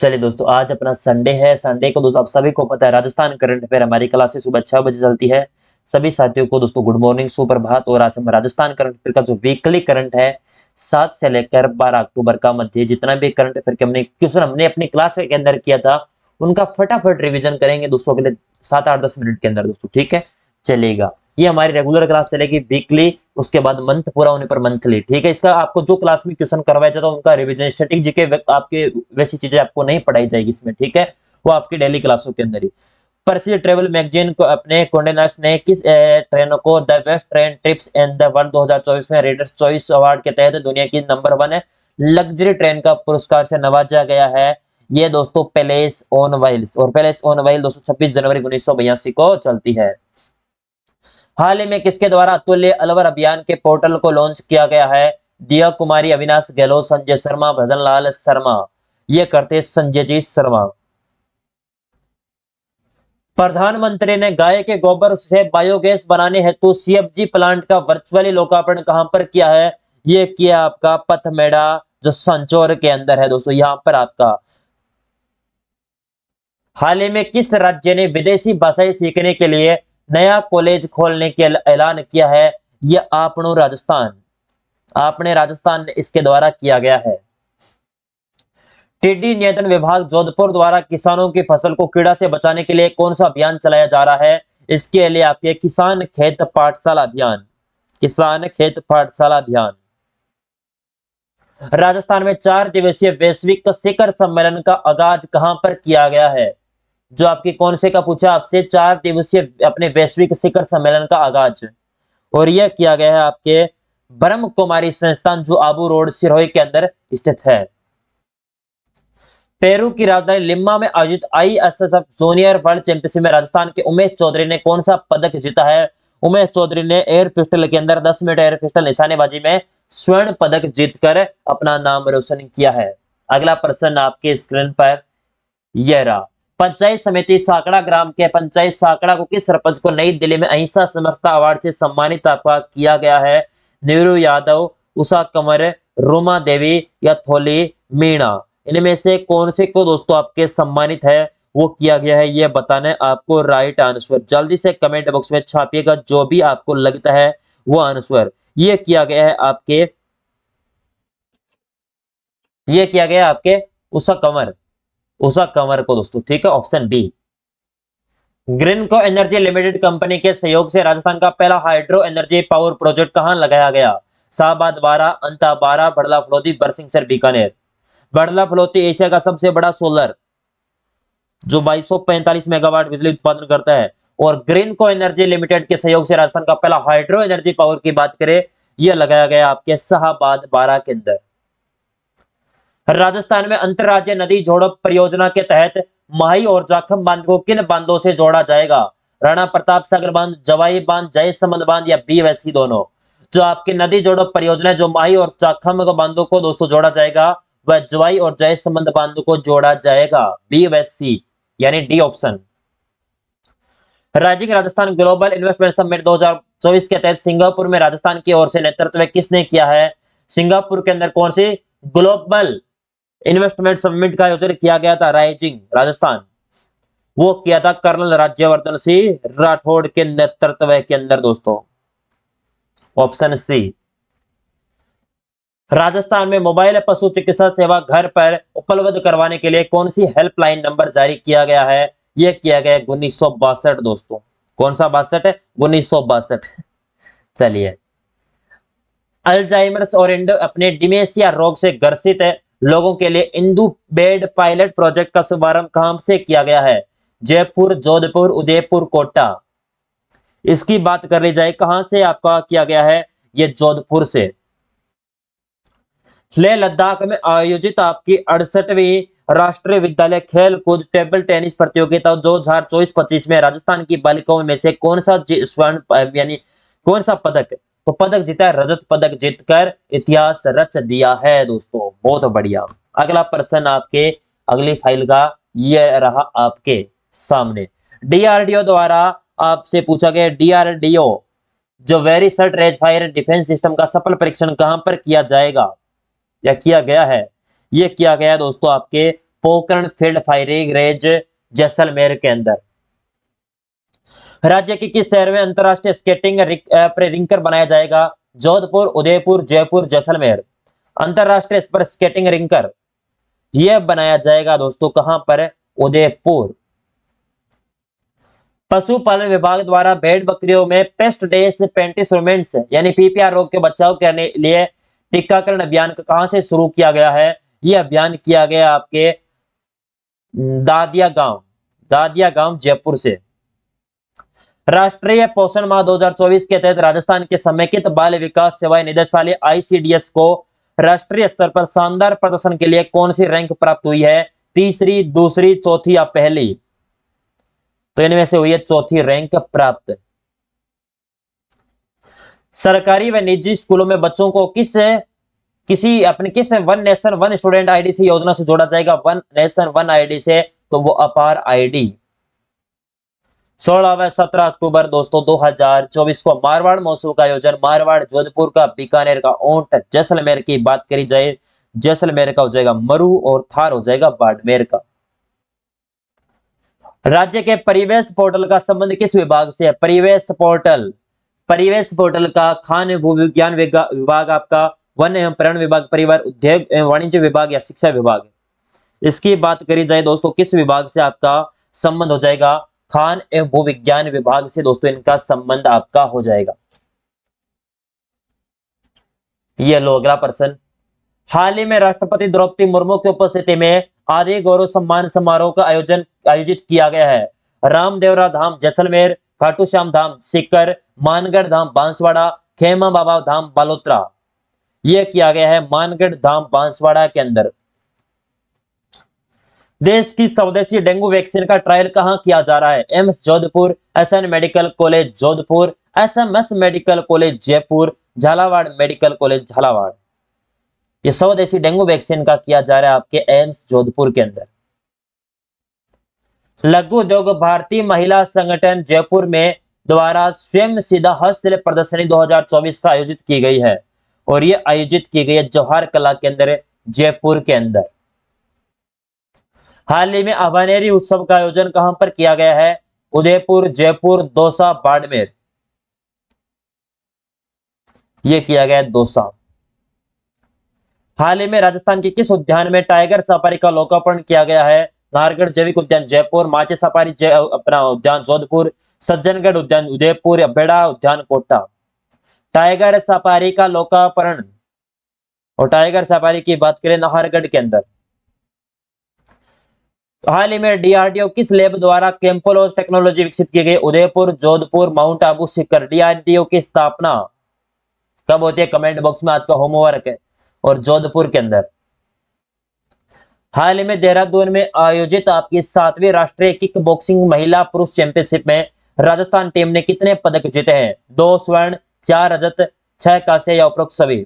चलिए दोस्तों आज अपना संडे है संडे को दोस्तों आप सभी को पता है राजस्थान करंट अफेयर हमारी क्लासेस सुबह छह बजे चलती है सभी साथियों को दोस्तों गुड मॉर्निंग सुप्रभात और आज हम राजस्थान करंट अफेयर का जो वीकली करंट है सात से लेकर बारह अक्टूबर का मध्य जितना भी करंट अफेयर के हमने क्वेश्चन हमने अपनी क्लास के अंदर किया था उनका फटाफट रिविजन करेंगे दोस्तों अगले सात आठ दस मिनट के अंदर दोस्तों ठीक है चलेगा ये हमारी रेगुलर क्लास चलेगी वीकली उसके बाद मंथ पूरा होने पर मंथली ठीक है इसका आपको जो क्लास में क्वेश्चन करवाया जाता है उनका रिविजन स्टेटिक जी के आपके वैसी चीजें आपको नहीं पढ़ाई जाएगी इसमें ठीक है वो आपकी डेली क्लासों के अंदर ही परसिज ट्रेवल मैगजीन को अपने कोंडेनास्ट ने किस ट्रेनों को the best train trips in the world 2024 में रीडर्स चॉइस अवार्ड के तहत दुनिया की नंबर वन लग्जरी ट्रेन का पुरस्कार से नवाजा गया है ये दोस्तों पैलेस ऑन वाइल्स और पैलेस ऑन वाइल दो जनवरी उन्नीस को चलती है हाल ही में किसके द्वारा अतुल्य अलवर अभियान के पोर्टल को लॉन्च किया गया है दिया कुमारी अविनाश गहलोत संजय शर्मा भजन लाल शर्मा ये करते संजय जी शर्मा प्रधानमंत्री ने गाय के गोबर से बायोगैस बनाने हेतु सीएफजी प्लांट का वर्चुअली लोकार्पण कहां पर किया है यह किया आपका पथमेड़ा जो संचोर के अंदर है दोस्तों यहां पर आपका हाल ही में किस राज्य ने विदेशी भाषाएं सीखने के लिए नया कॉलेज खोलने के ऐलान किया है यह आपणो राजस्थान आपने राजस्थान इसके द्वारा किया गया है टिड्डी नियंत्रण विभाग जोधपुर द्वारा किसानों की फसल को कीड़ा से बचाने के लिए कौन सा अभियान चलाया जा रहा है इसके लिए आपके किसान खेत पाठशाला अभियान किसान खेत पाठशाला अभियान राजस्थान में चार दिवसीय वैश्विक शिखर सम्मेलन का आगाज कहां पर किया गया है जो आपके कौन से का पूछा आपसे चार दिवसीय अपने वैश्विक शिखर सम्मेलन का आगाज और यह किया गया है आपके ब्रह्म कुमारी संस्थान जो आबू रोड सिरोही के अंदर स्थित है पेरू की राजधानी लिम्मा में आयोजित I S S F junior world championship में राजस्थान के उमेश चौधरी ने कौन सा पदक जीता है उमेश चौधरी ने एयर पिस्टल के अंदर 10 मीटर एयर पिस्टल निशानेबाजी में स्वर्ण पदक जीतकर अपना नाम रोशन किया है अगला प्रश्न आपके स्क्रीन पर यह रहा पंचायत समिति साकड़ा ग्राम के पंचायत साकड़ा को किस सरपंच को नई दिल्ली में अहिंसा समर्थता अवार्ड से सम्मानित आपका किया गया है नीरू यादव उषा कंवर रोमा देवी या थोली मीणा इनमें से कौन से को दोस्तों आपके सम्मानित है वो किया गया है ये बताना है आपको राइट आंसर जल्दी से कमेंट बॉक्स में छापिएगा जो भी आपको लगता है वो आंसर ये किया गया है आपके ये किया गया आपके उषा कंवर उषा कंवर को दोस्तों ठीक है option B Greenko energy limited company के सहयोग से राजस्थान का पहला हाइड्रो एनर्जी पावर प्रोजेक्ट कहां लगाया गया शाहबाद बारा अंता बारा बड़ला फलोती सर बीकानेर बड़ला फलोती एशिया का सबसे बड़ा सोलर जो 2245 मेगावाट बिजली उत्पादन करता है और ग्रीन को एनर्जी लिमिटेड के सहयोग से राजस्थान का पहला हाइड्रो एनर्जी पावर की बात करें यह लगाया गया आपके शाहबाद बारा के अंदर राजस्थान में अंतरराज्य नदी जोड़ परियोजना के तहत माही और जाखम बांध को किन बांधों से जोड़ा जाएगा राणा प्रताप सागर बांध जवाई बांध जय संबंध बांध या बी वैसी दोनों जो आपकी नदी जोड़ो परियोजना जो माही और जाखम बांधों को दोस्तों जोड़ा जाएगा वह जवाई और जय संबंध बांध को जोड़ा जाएगा बी यानी D option rising Rajasthan global investment summit 2024 के तहत सिंगापुर में राजस्थान की ओर से नेतृत्व किसने किया है सिंगापुर के अंदर कौन सी ग्लोबल इन्वेस्टमेंट सबमिट का आयोजन किया गया था राइजिंग राजस्थान वो किया था कर्नल राज्यवर्धन सिंह राठौड़ के नेतृत्व के अंदर दोस्तों ऑप्शन सी राजस्थान में मोबाइल पशु चिकित्सा सेवा घर पर उपलब्ध करवाने के लिए कौन सी हेल्पलाइन नंबर जारी किया गया है यह किया गया है उन्नीस दोस्तों कौन सा बासठ है उन्नीस चलिए अल्जाइमर्स और अपने डिमेसिया रोग से ग्रसित है लोगों के लिए इंदू बेड पायलट प्रोजेक्ट का शुभारंभ कहां से किया गया है जयपुर जोधपुर उदयपुर कोटा इसकी बात कर ली जाए कहां से आपका किया गया है ये जोधपुर से लेह लद्दाख में आयोजित आपकी अड़सठवीं राष्ट्रीय विद्यालय खेल कूद टेबल टेनिस प्रतियोगिता दो हजार चौबीस पच्चीस में राजस्थान की बालिकाओं में से कौन सा स्वर्ण यानी कौन सा पदक तो पदक जीता है रजत पदक जीतकर इतिहास रच दिया है दोस्तों बहुत बढ़िया अगला प्रश्न आपके अगली फाइल का यह रहा आपके सामने डीआरडीओ द्वारा आपसे पूछा गया डीआरडीओ जो very short range fire defence system का सफल परीक्षण कहां पर किया जाएगा या किया गया है यह किया गया दोस्तों आपके Pokaran field firing range Jaisalmer के अंदर राज्य के किस शहर में अंतरराष्ट्रीय स्केटिंग रिंकर बनाया जाएगा जोधपुर उदयपुर जयपुर जैसलमेर अंतरराष्ट्रीय पर स्केटिंग रिंकर यह बनाया जाएगा दोस्तों कहां पर उदयपुर पशुपालन विभाग द्वारा भेड़ बकरियों में पेस्ट डेस पेंटिस रोमेंट्स यानी पीपीआर रोग के बचाव करने लिए टीकाकरण अभियान कहां से शुरू किया गया है यह अभियान किया गया आपके दादिया गांव दादिया गांव जयपुर से राष्ट्रीय पोषण माह 2024 के तहत राजस्थान के समेकित बाल विकास सेवाएं निदेशालय आईसीडीएस को राष्ट्रीय स्तर पर शानदार प्रदर्शन के लिए कौन सी रैंक प्राप्त हुई है तीसरी दूसरी चौथी या पहली तो इनमें से हुई है चौथी रैंक प्राप्त सरकारी व निजी स्कूलों में बच्चों को किस किसी अपने किस one nation one student ID से योजना से जोड़ा जाएगा वन नेशन वन आईडी से तो वो अपार आईडी सोलह व सत्रह अक्टूबर दोस्तों 2024 को मारवाड़ महोत्सव का आयोजन मारवाड़ जोधपुर का बीकानेर का ऊंट जैसलमेर की बात करी जाए जैसलमेर का हो जाएगा मरु और थार हो जाएगा बाड़मेर का राज्य के परिवेश पोर्टल का संबंध किस विभाग से है परिवेश पोर्टल परिवेश पोर्टल का खान भू विज्ञान विभाग आपका वन एवं पर्यावरण विभाग परिवार उद्योग एवं वाणिज्य विभाग या शिक्षा विभाग इसकी बात करी जाए दोस्तों किस विभाग से आपका संबंध हो जाएगा खान एवं भू विज्ञान विभाग से दोस्तों इनका संबंध आपका हो जाएगा ये लो अगला प्रश्न हाल ही में राष्ट्रपति द्रौपदी मुर्मू की उपस्थिति में आदि गौरव सम्मान समारोह का आयोजन आयोजित किया गया है रामदेवरा धाम जैसलमेर खाटू श्याम धाम सिक्कर मानगढ़ धाम बांसवाड़ा खेमा बाबा धाम बालोत्रा यह किया गया है मानगढ़ धाम बांसवाड़ा के अंदर देश की स्वदेशी डेंगू वैक्सीन का ट्रायल कहाँ किया जा रहा है AIIMS Jodhpur S medical college Jodhpur S medical college Jaipur Jhalawar medical college Jhalawar ये स्वदेशी डेंगू वैक्सीन का किया जा रहा है आपके एम्स जोधपुर के अंदर लघु उद्योग भारतीय महिला संगठन जयपुर में द्वारा स्वयं सीधा हस्तशिल्प प्रदर्शनी 2024 का आयोजित की गई है और ये आयोजित की गई है जवाहर कला के अंदर जयपुर के अंदर हाल ही में अभानेरी उत्सव का आयोजन कहां पर किया गया है उदयपुर जयपुर दोसा बाड़मेर यह किया गया है हाल ही में राजस्थान के किस उद्यान में टाइगर सफारी का लोकार्पण किया गया है नाहरगढ़ जैविक उद्यान जयपुर माचे सफारी जय अपना उद्यान जोधपुर सज्जनगढ़ उद्यान उदयपुर बेड़ा उद्यान कोटा टाइगर सफारी का लोकार्पण और टाइगर सफारी की बात करें नाहरगढ़ के अंदर हाल ही में डीआरडीओ किस लैब द्वारा कैंपोलॉज टेक्नोलॉजी विकसित की गई उदयपुर जोधपुर माउंट आबू सिकर डीआरडीओ की स्थापना कब होती है कमेंट बॉक्स में आज का होमवर्क है और जोधपुर के अंदर हाल ही में देहरादून में आयोजित आपकी सातवीं राष्ट्रीय किक बॉक्सिंग महिला पुरुष चैंपियनशिप में राजस्थान टीम ने कितने पदक जीते हैं दो स्वर्ण चार रजत छह कांस्य या उपरोक्त सभी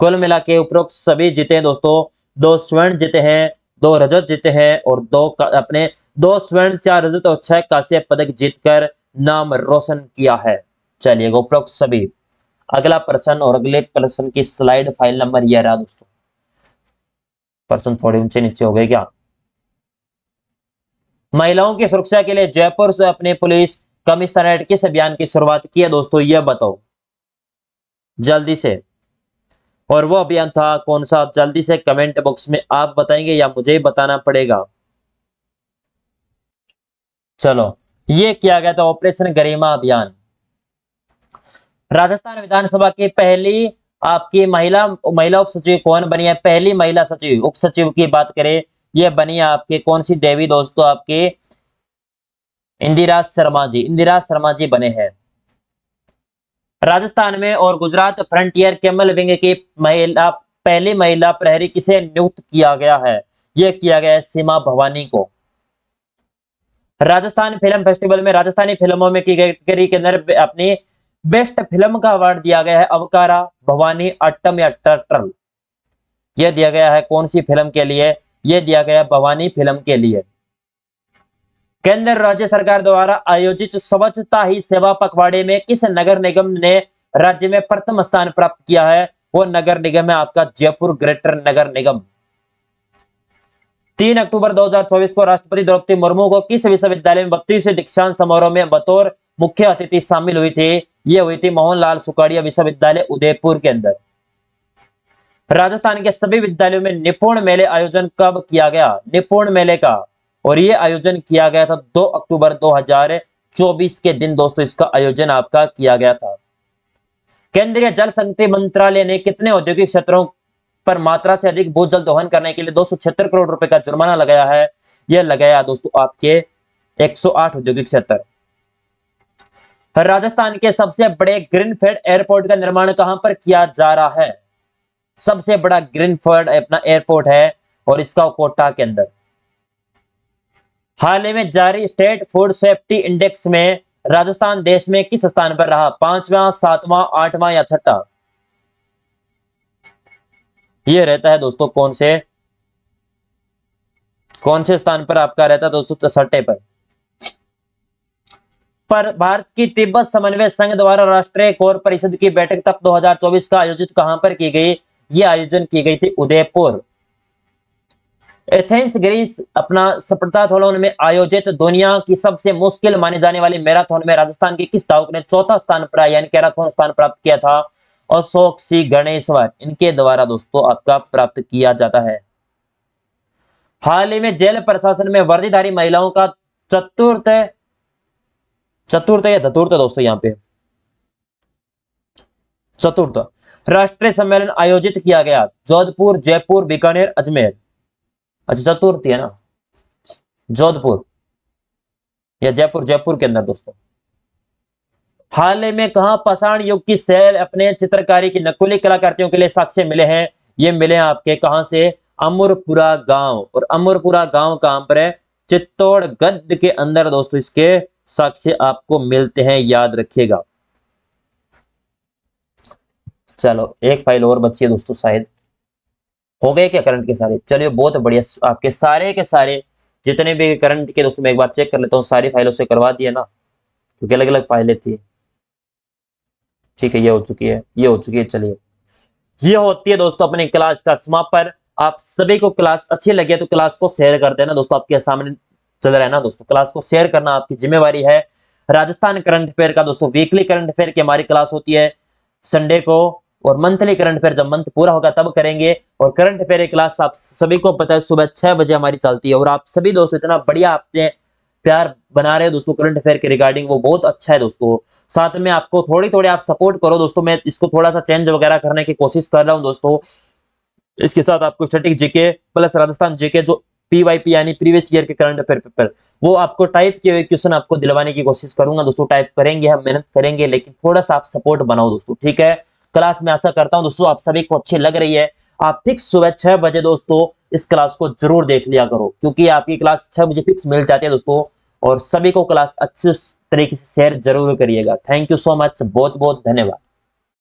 कुल मिला के उपरोक्त सभी जीते हैं दोस्तों दो स्वर्ण जीते हैं दो रजत जीते हैं और दो अपने दो स्वर्ण चार रजत और छह कांस्य पदक जीतकर नाम रोशन किया है चलिए उपरोक्त सभी अगला प्रश्न और अगले प्रश्न की स्लाइड फाइल नंबर यह रहा दोस्तों प्रश्न थोड़े ऊंचे नीचे हो गए क्या महिलाओं की सुरक्षा के लिए जयपुर से अपने पुलिस कमिश्नरेट किस अभियान की शुरुआत की है दोस्तों यह बताओ जल्दी से और वो अभियान था कौन सा जल्दी से कमेंट बॉक्स में आप बताएंगे या मुझे बताना पड़ेगा चलो ये किया गया था ऑपरेशन गरिमा अभियान राजस्थान विधानसभा की पहली आपकी महिला महिला उप सचिव कौन बनी है पहली महिला सचिव उप सचिव की बात करें ये बनी है आपके कौन सी देवी दोस्तों आपके इंदिरा शर्मा जी इंदिरा शर्मा जी बने हैं राजस्थान में और गुजरात फ्रंटियर कैमल विंग के महिला पहली महिला प्रहरी किसे नियुक्त किया गया है यह किया गया है सीमा भवानी को राजस्थान फिल्म फेस्टिवल में राजस्थानी फिल्मों में की कैटेगरी के अंदर अपनी बेस्ट फिल्म का अवार्ड दिया गया है अवकारा भवानी अट्टम या टर्टल यह दिया गया है कौन सी फिल्म के लिए यह दिया गया भवानी फिल्म के लिए केंद्र राज्य सरकार द्वारा आयोजित स्वच्छता ही सेवा पखवाड़े में किस नगर निगम ने राज्य में प्रथम स्थान प्राप्त किया है वो नगर निगम है आपका जयपुर ग्रेटर नगर निगम तीन अक्टूबर 2024 को राष्ट्रपति द्रौपदी मुर्मू को किस विश्वविद्यालय में बत्तीसवें दीक्षांत समारोह में बतौर मुख्य अतिथि शामिल हुई थी ये हुई थी मोहनलाल सुखाड़िया विश्वविद्यालय उदयपुर के अंदर राजस्थान के सभी विद्यालयों में निपुण मेले आयोजन कब किया गया निपुण मेले का और ये आयोजन किया गया था 2 अक्टूबर 2024 के दिन दोस्तों इसका आयोजन आपका किया गया था केंद्रीय जल शक्ति मंत्रालय ने कितने औद्योगिक क्षेत्रों पर मात्रा से अधिक भूजल दोहन करने के लिए दो करोड़ रुपए का जुर्माना लगाया है यह लगाया दोस्तों आपके एक औद्योगिक क्षेत्र राजस्थान के सबसे बड़े ग्रीनफील्ड एयरपोर्ट का निर्माण कहां पर किया जा रहा है सबसे बड़ा ग्रीनफील्ड अपना एयरपोर्ट है और इसका कोटा के अंदर हाल ही में जारी स्टेट फूड सेफ्टी इंडेक्स में राजस्थान देश में किस स्थान पर रहा पांचवा सातवां आठवां या छठा यह रहता है दोस्तों कौन से कौन से स्थान पर आपका रहता है दोस्तों तो छठे पर पर भारत की तिब्बत समन्वय संघ द्वारा राष्ट्रीय कोर परिषद की बैठक तक 2024 का आयोजित कहां पर की गई ये आयोजन की गई थी उदयपुर एथेंस ग्रीस अपना सप्ताथोलन में आयोजित दुनिया की सबसे मुश्किल माने जाने वाले मैराथन में राजस्थान के किस धावक ने चौथा स्थान पर यानी कैराथन स्थान प्राप्त किया था और शोक सी गणेश्वर इनके द्वारा दोस्तों आपका प्राप्त किया जाता है हाल ही में जेल प्रशासन में वर्दीधारी महिलाओं का चतुर्थ चतुर्थ या धतुर्थ दोस्तों यहाँ पे चतुर्थ राष्ट्रीय सम्मेलन आयोजित किया गया जोधपुर जयपुर बीकानेर अजमेर अच्छा चतुर्थी है ना जोधपुर या जयपुर जयपुर के अंदर दोस्तों हाल ही में कहा पषाण युग की सैल अपने चित्रकारी की नकुली कलाकृतियों के लिए साक्ष्य मिले हैं ये मिले हैं आपके कहा से अमरपुरा गांव और अमरपुरा गांव कहां पर है चित्तौड़ गद्द के अंदर दोस्तों इसके साक्ष्य आपको मिलते हैं याद रखिएगा चलो एक फाइल और बची है दोस्तों शायद हो गए क्या करंट के सारे चलिए बहुत बढ़िया आपके सारे के सारे जितने भी करंट के दोस्तों मैं एक बार चेक कर लेता हूँ सारी फाइलों से करवा दिया ना क्योंकि अलग अलग फाइलें थी ठीक है ये हो चुकी है ये हो चुकी है चलिए ये होती है दोस्तों अपने क्लास का समापन आप सभी को क्लास अच्छी लगी है तो क्लास को शेयर कर देना दोस्तों आपके सामने चल रहा है ना दोस्तों क्लास को शेयर करना आपकी जिम्मेवारी है राजस्थान करंट अफेयर का दोस्तों वीकली करंट अफेयर की हमारी क्लास होती है संडे को और मंथली करंट अफेयर जब मंथ पूरा होगा तब करेंगे और करंट अफेयर क्लास आप सभी को पता है सुबह छह बजे हमारी चलती है और आप सभी दोस्तों इतना बढ़िया आपने प्यार बना रहे हो दोस्तों करंट अफेयर के रिगार्डिंग वो बहुत अच्छा है दोस्तों साथ में आपको थोड़ी थोड़ी आप सपोर्ट करो दोस्तों मैं इसको थोड़ा सा चेंज वगैरह करने की कोशिश कर रहा हूँ दोस्तों इसके साथ आपको static GK plus Rajasthan GK जो पीवाईपी यानी प्रीवियस ईयर के करंट अफेयर पेपर वो आपको टाइप के क्वेश्चन आपको दिलवाने की कोशिश करूंगा दोस्तों टाइप करेंगे हम मेहनत करेंगे लेकिन थोड़ा सा आप सपोर्ट बनाओ दोस्तों ठीक है क्लास में आशा करता हूँ दोस्तों आप सभी को अच्छी लग रही है आप फिक्स सुबह छह बजे दोस्तों इस क्लास को जरूर देख लिया करो क्योंकि आपकी क्लास छह बजे फिक्स मिल जाती है दोस्तों और सभी को क्लास अच्छे तरीके से शेयर जरूर करिएगा थैंक यू सो मच बहुत बहुत धन्यवाद